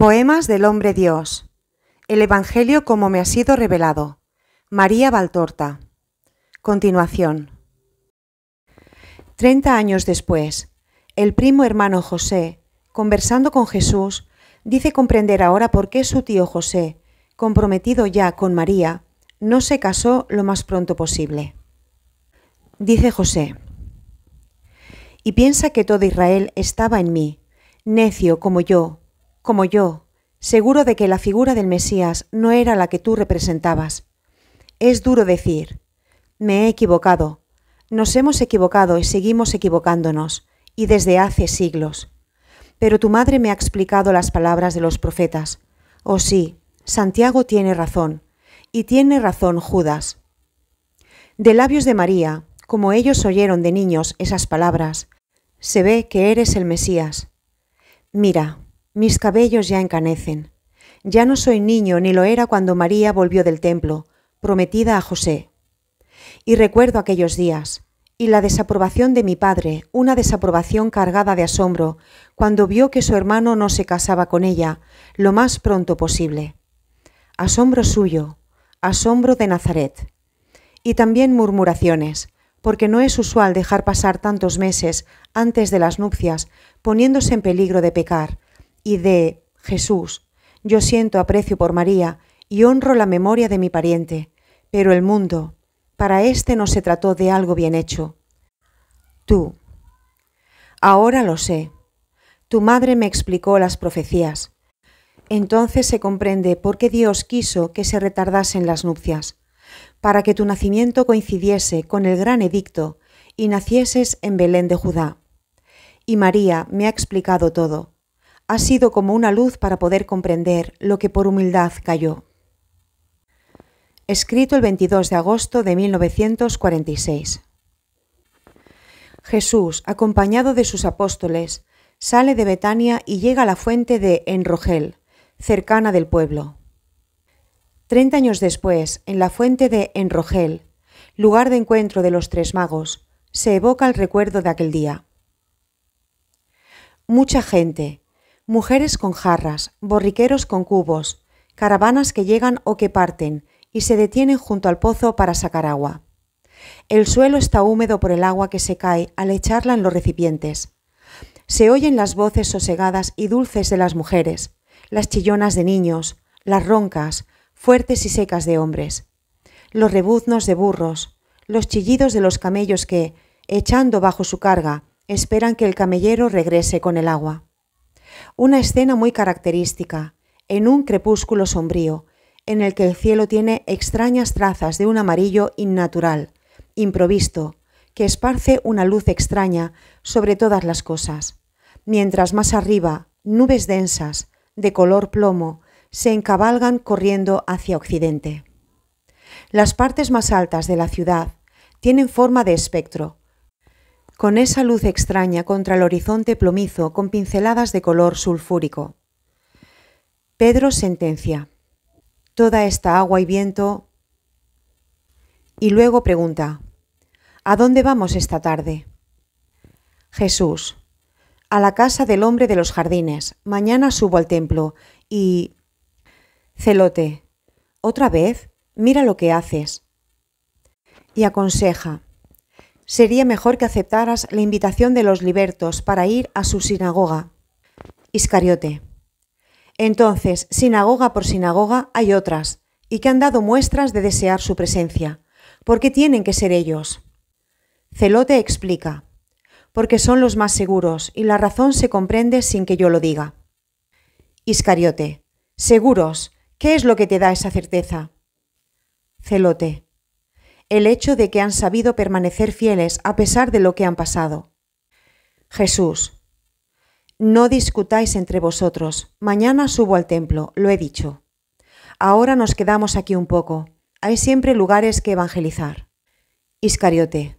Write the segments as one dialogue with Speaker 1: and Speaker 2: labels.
Speaker 1: Poemas del Hombre Dios. El Evangelio como me ha sido revelado. María Valtorta. Continuación. Treinta años después, el primo hermano José, conversando con Jesús, dice comprender ahora por qué su tío José, comprometido ya con María, no se casó lo más pronto posible. Dice José, y piensa que todo Israel estaba en mí, necio como yo, como yo, seguro de que la figura del Mesías no era la que tú representabas. Es duro decir, me he equivocado, nos hemos equivocado y seguimos equivocándonos, y desde hace siglos. Pero tu madre me ha explicado las palabras de los profetas. Oh sí, Santiago tiene razón, y tiene razón Judas. De labios de María, como ellos oyeron de niños esas palabras, se ve que eres el Mesías. Mira, mis cabellos ya encanecen. Ya no soy niño ni lo era cuando María volvió del templo, prometida a José. Y recuerdo aquellos días, y la desaprobación de mi padre, una desaprobación cargada de asombro, cuando vio que su hermano no se casaba con ella lo más pronto posible. Asombro suyo, asombro de Nazaret. Y también murmuraciones, porque no es usual dejar pasar tantos meses antes de las nupcias poniéndose en peligro de pecar, y de Jesús. Yo siento aprecio por María y honro la memoria de mi pariente, pero el mundo, para éste no se trató de algo bien hecho. Tú. Ahora lo sé. Tu madre me explicó las profecías. Entonces se comprende por qué Dios quiso que se retardasen las nupcias, para que tu nacimiento coincidiese con el gran edicto y nacieses en Belén de Judá. Y María me ha explicado todo ha sido como una luz para poder comprender lo que por humildad cayó. Escrito el 22 de agosto de 1946. Jesús, acompañado de sus apóstoles, sale de Betania y llega a la fuente de Enrogel, cercana del pueblo. Treinta años después, en la fuente de Enrogel, lugar de encuentro de los tres magos, se evoca el recuerdo de aquel día. Mucha gente, Mujeres con jarras, borriqueros con cubos, caravanas que llegan o que parten y se detienen junto al pozo para sacar agua. El suelo está húmedo por el agua que se cae al echarla en los recipientes. Se oyen las voces sosegadas y dulces de las mujeres, las chillonas de niños, las roncas, fuertes y secas de hombres, los rebuznos de burros, los chillidos de los camellos que, echando bajo su carga, esperan que el camellero regrese con el agua. Una escena muy característica, en un crepúsculo sombrío, en el que el cielo tiene extrañas trazas de un amarillo innatural, improvisto, que esparce una luz extraña sobre todas las cosas, mientras más arriba nubes densas, de color plomo, se encabalgan corriendo hacia occidente. Las partes más altas de la ciudad tienen forma de espectro, con esa luz extraña contra el horizonte plomizo con pinceladas de color sulfúrico. Pedro sentencia. Toda esta agua y viento... Y luego pregunta, ¿a dónde vamos esta tarde? Jesús, a la casa del hombre de los jardines, mañana subo al templo y... Celote, otra vez, mira lo que haces. Y aconseja, sería mejor que aceptaras la invitación de los libertos para ir a su sinagoga. Iscariote. Entonces, sinagoga por sinagoga hay otras, y que han dado muestras de desear su presencia. ¿Por qué tienen que ser ellos? Celote explica. Porque son los más seguros, y la razón se comprende sin que yo lo diga. Iscariote. Seguros. ¿Qué es lo que te da esa certeza? Celote el hecho de que han sabido permanecer fieles a pesar de lo que han pasado. Jesús, no discutáis entre vosotros, mañana subo al templo, lo he dicho. Ahora nos quedamos aquí un poco, hay siempre lugares que evangelizar. Iscariote,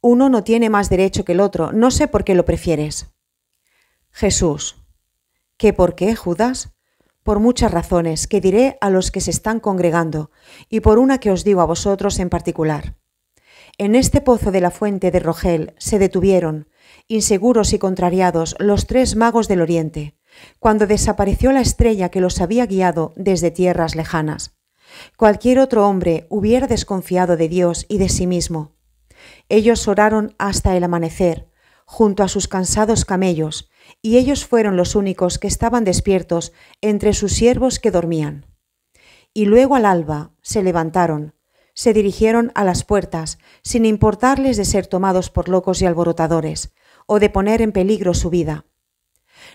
Speaker 1: uno no tiene más derecho que el otro, no sé por qué lo prefieres. Jesús, ¿qué por qué, Judas? por muchas razones que diré a los que se están congregando y por una que os digo a vosotros en particular. En este pozo de la fuente de Rogel se detuvieron, inseguros y contrariados, los tres magos del Oriente, cuando desapareció la estrella que los había guiado desde tierras lejanas. Cualquier otro hombre hubiera desconfiado de Dios y de sí mismo. Ellos oraron hasta el amanecer, junto a sus cansados camellos, y ellos fueron los únicos que estaban despiertos entre sus siervos que dormían. Y luego al alba se levantaron, se dirigieron a las puertas, sin importarles de ser tomados por locos y alborotadores, o de poner en peligro su vida.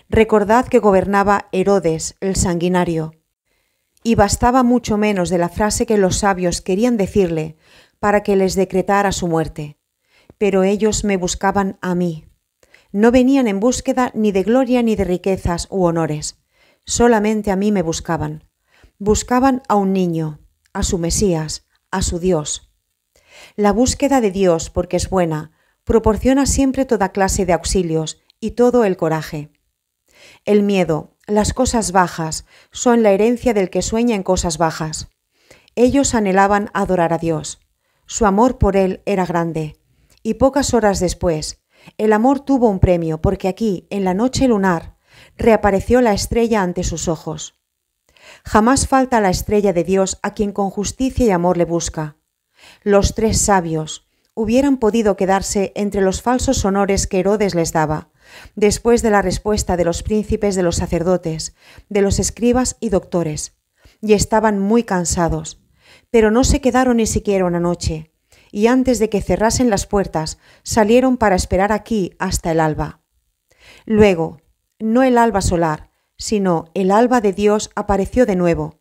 Speaker 1: Recordad que gobernaba Herodes el sanguinario, y bastaba mucho menos de la frase que los sabios querían decirle para que les decretara su muerte. Pero ellos me buscaban a mí, no venían en búsqueda ni de gloria ni de riquezas u honores. Solamente a mí me buscaban. Buscaban a un niño, a su Mesías, a su Dios. La búsqueda de Dios, porque es buena, proporciona siempre toda clase de auxilios y todo el coraje. El miedo, las cosas bajas, son la herencia del que sueña en cosas bajas. Ellos anhelaban adorar a Dios. Su amor por Él era grande, y pocas horas después, el amor tuvo un premio, porque aquí, en la noche lunar, reapareció la estrella ante sus ojos. Jamás falta la estrella de Dios a quien con justicia y amor le busca. Los tres sabios hubieran podido quedarse entre los falsos honores que Herodes les daba, después de la respuesta de los príncipes, de los sacerdotes, de los escribas y doctores, y estaban muy cansados, pero no se quedaron ni siquiera una noche, y antes de que cerrasen las puertas salieron para esperar aquí hasta el alba. Luego, no el alba solar, sino el alba de Dios apareció de nuevo.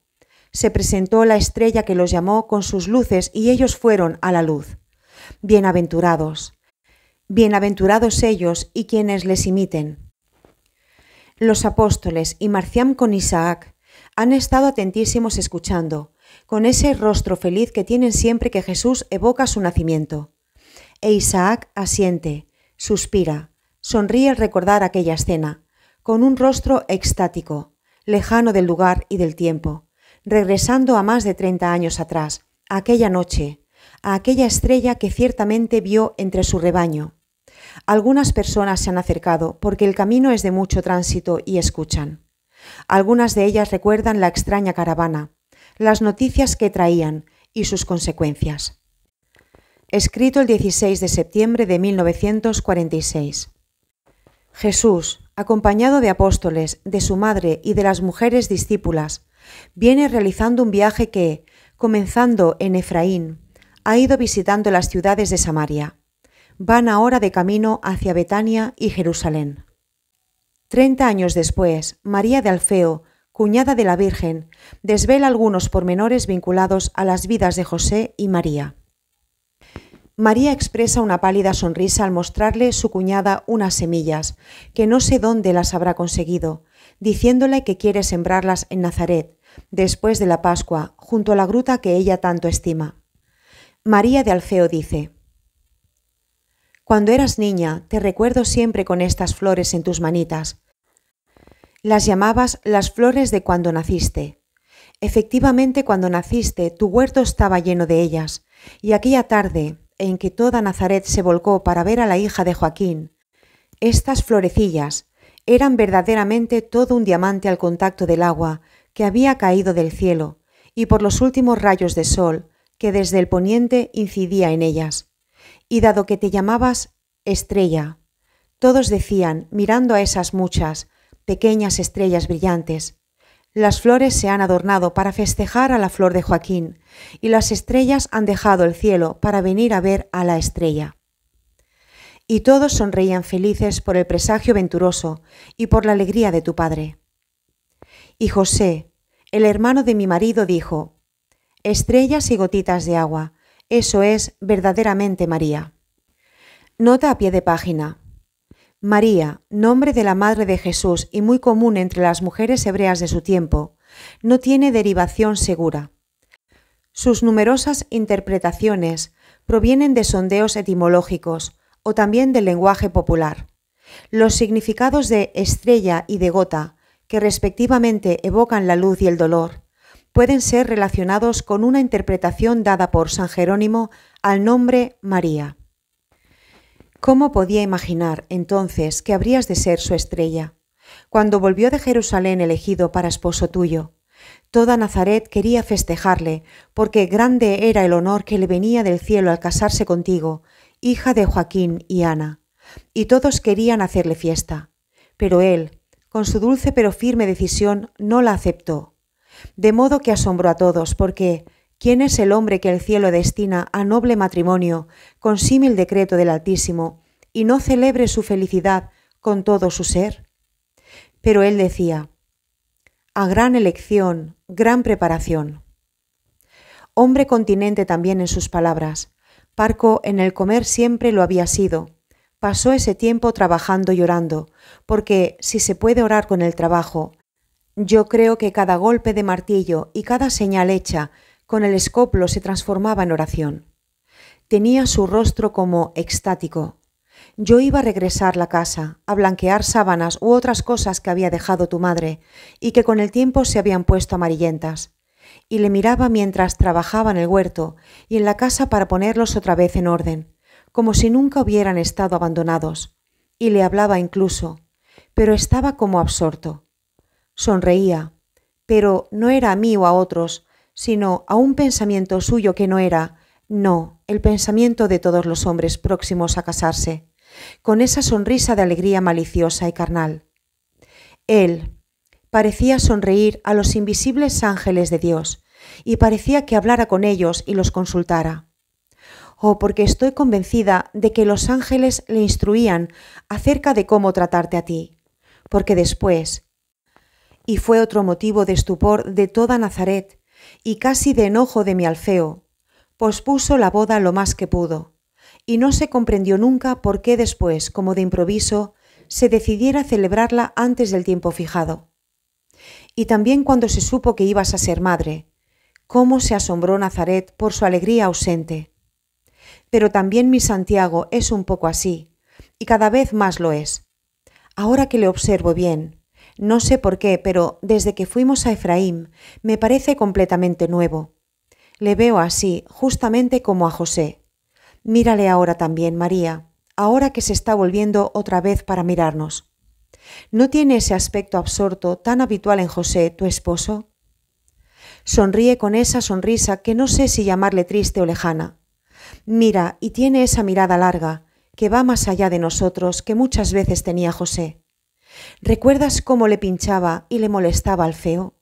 Speaker 1: Se presentó la estrella que los llamó con sus luces y ellos fueron a la luz. Bienaventurados. Bienaventurados ellos y quienes les imiten. Los apóstoles y Marciam con Isaac han estado atentísimos escuchando, con ese rostro feliz que tienen siempre que Jesús evoca su nacimiento. E Isaac asiente, suspira, sonríe al recordar aquella escena, con un rostro extático, lejano del lugar y del tiempo, regresando a más de 30 años atrás, a aquella noche, a aquella estrella que ciertamente vio entre su rebaño. Algunas personas se han acercado porque el camino es de mucho tránsito y escuchan. Algunas de ellas recuerdan la extraña caravana, las noticias que traían y sus consecuencias. Escrito el 16 de septiembre de 1946. Jesús, acompañado de apóstoles, de su madre y de las mujeres discípulas, viene realizando un viaje que, comenzando en Efraín, ha ido visitando las ciudades de Samaria. Van ahora de camino hacia Betania y Jerusalén. Treinta años después, María de Alfeo cuñada de la Virgen, desvela algunos pormenores vinculados a las vidas de José y María. María expresa una pálida sonrisa al mostrarle su cuñada unas semillas, que no sé dónde las habrá conseguido, diciéndole que quiere sembrarlas en Nazaret, después de la Pascua, junto a la gruta que ella tanto estima. María de Alfeo dice, Cuando eras niña, te recuerdo siempre con estas flores en tus manitas, las llamabas las flores de cuando naciste. Efectivamente, cuando naciste, tu huerto estaba lleno de ellas, y aquella tarde en que toda Nazaret se volcó para ver a la hija de Joaquín, estas florecillas eran verdaderamente todo un diamante al contacto del agua que había caído del cielo y por los últimos rayos de sol que desde el poniente incidía en ellas. Y dado que te llamabas estrella, todos decían, mirando a esas muchas, pequeñas estrellas brillantes. Las flores se han adornado para festejar a la flor de Joaquín, y las estrellas han dejado el cielo para venir a ver a la estrella. Y todos sonreían felices por el presagio venturoso y por la alegría de tu padre. Y José, el hermano de mi marido, dijo, Estrellas y gotitas de agua, eso es verdaderamente María. Nota a pie de página. María, nombre de la Madre de Jesús y muy común entre las mujeres hebreas de su tiempo, no tiene derivación segura. Sus numerosas interpretaciones provienen de sondeos etimológicos o también del lenguaje popular. Los significados de estrella y de gota, que respectivamente evocan la luz y el dolor, pueden ser relacionados con una interpretación dada por San Jerónimo al nombre María. ¿Cómo podía imaginar entonces que habrías de ser su estrella? Cuando volvió de Jerusalén elegido para esposo tuyo, toda Nazaret quería festejarle, porque grande era el honor que le venía del cielo al casarse contigo, hija de Joaquín y Ana, y todos querían hacerle fiesta. Pero él, con su dulce pero firme decisión, no la aceptó. De modo que asombró a todos, porque ¿Quién es el hombre que el cielo destina a noble matrimonio, con símil decreto del Altísimo, y no celebre su felicidad con todo su ser? Pero él decía, a gran elección, gran preparación. Hombre continente también en sus palabras, Parco en el comer siempre lo había sido. Pasó ese tiempo trabajando y orando, porque si se puede orar con el trabajo, yo creo que cada golpe de martillo y cada señal hecha con el escoplo se transformaba en oración. Tenía su rostro como extático. Yo iba a regresar la casa, a blanquear sábanas u otras cosas que había dejado tu madre y que con el tiempo se habían puesto amarillentas, y le miraba mientras trabajaba en el huerto y en la casa para ponerlos otra vez en orden, como si nunca hubieran estado abandonados, y le hablaba incluso, pero estaba como absorto. Sonreía, pero no era a mí o a otros, sino a un pensamiento suyo que no era, no, el pensamiento de todos los hombres próximos a casarse, con esa sonrisa de alegría maliciosa y carnal. Él parecía sonreír a los invisibles ángeles de Dios, y parecía que hablara con ellos y los consultara. Oh, porque estoy convencida de que los ángeles le instruían acerca de cómo tratarte a ti, porque después, y fue otro motivo de estupor de toda Nazaret, y casi de enojo de mi alfeo, pospuso la boda lo más que pudo, y no se comprendió nunca por qué después, como de improviso, se decidiera celebrarla antes del tiempo fijado. Y también cuando se supo que ibas a ser madre, cómo se asombró Nazaret por su alegría ausente. Pero también mi Santiago es un poco así, y cada vez más lo es. Ahora que le observo bien, no sé por qué, pero desde que fuimos a Efraín me parece completamente nuevo. Le veo así, justamente como a José. Mírale ahora también, María, ahora que se está volviendo otra vez para mirarnos. ¿No tiene ese aspecto absorto tan habitual en José, tu esposo? Sonríe con esa sonrisa que no sé si llamarle triste o lejana. Mira y tiene esa mirada larga, que va más allá de nosotros, que muchas veces tenía José. ¿Recuerdas cómo le pinchaba y le molestaba al feo?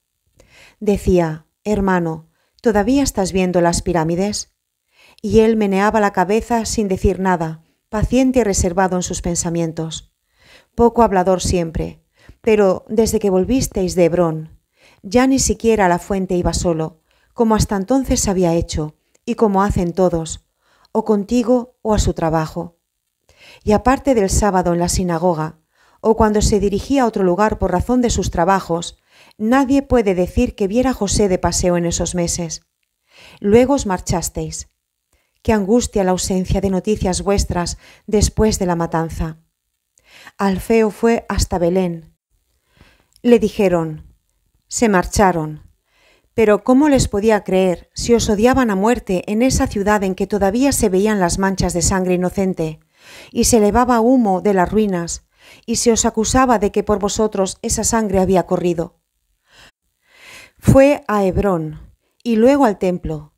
Speaker 1: Decía, hermano, ¿todavía estás viendo las pirámides? Y él meneaba la cabeza sin decir nada, paciente y reservado en sus pensamientos. Poco hablador siempre, pero desde que volvisteis de Hebrón, ya ni siquiera a la fuente iba solo, como hasta entonces había hecho, y como hacen todos, o contigo o a su trabajo. Y aparte del sábado en la sinagoga, o cuando se dirigía a otro lugar por razón de sus trabajos, nadie puede decir que viera a José de paseo en esos meses. Luego os marchasteis. Qué angustia la ausencia de noticias vuestras después de la matanza. Alfeo fue hasta Belén. Le dijeron, se marcharon. Pero ¿cómo les podía creer si os odiaban a muerte en esa ciudad en que todavía se veían las manchas de sangre inocente y se elevaba humo de las ruinas, y se os acusaba de que por vosotros esa sangre había corrido. Fue a Hebrón y luego al templo,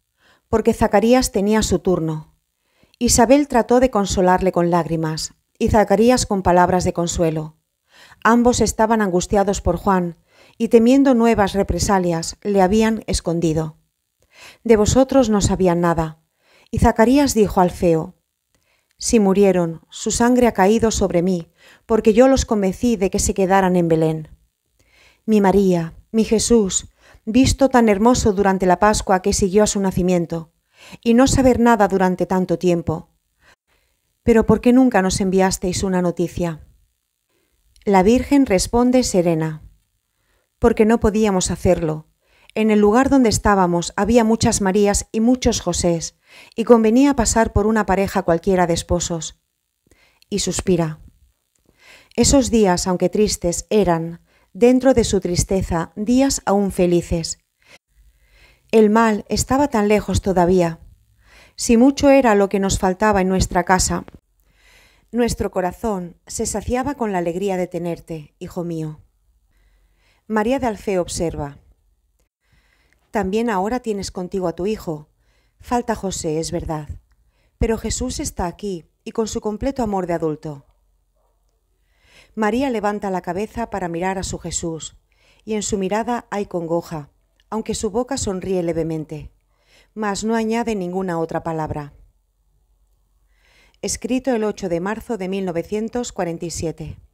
Speaker 1: porque Zacarías tenía su turno. Isabel trató de consolarle con lágrimas y Zacarías con palabras de consuelo. Ambos estaban angustiados por Juan y temiendo nuevas represalias le habían escondido. De vosotros no sabían nada. Y Zacarías dijo al feo, si murieron, su sangre ha caído sobre mí, porque yo los convencí de que se quedaran en Belén. Mi María, mi Jesús, visto tan hermoso durante la Pascua que siguió a su nacimiento, y no saber nada durante tanto tiempo. Pero ¿por qué nunca nos enviasteis una noticia? La Virgen responde serena, porque no podíamos hacerlo, en el lugar donde estábamos había muchas Marías y muchos Josés, y convenía pasar por una pareja cualquiera de esposos. Y suspira. Esos días, aunque tristes, eran, dentro de su tristeza, días aún felices. El mal estaba tan lejos todavía. Si mucho era lo que nos faltaba en nuestra casa, nuestro corazón se saciaba con la alegría de tenerte, hijo mío. María de Alfe observa. También ahora tienes contigo a tu hijo. Falta José, es verdad. Pero Jesús está aquí y con su completo amor de adulto. María levanta la cabeza para mirar a su Jesús, y en su mirada hay congoja, aunque su boca sonríe levemente, mas no añade ninguna otra palabra. Escrito el 8 de marzo de 1947.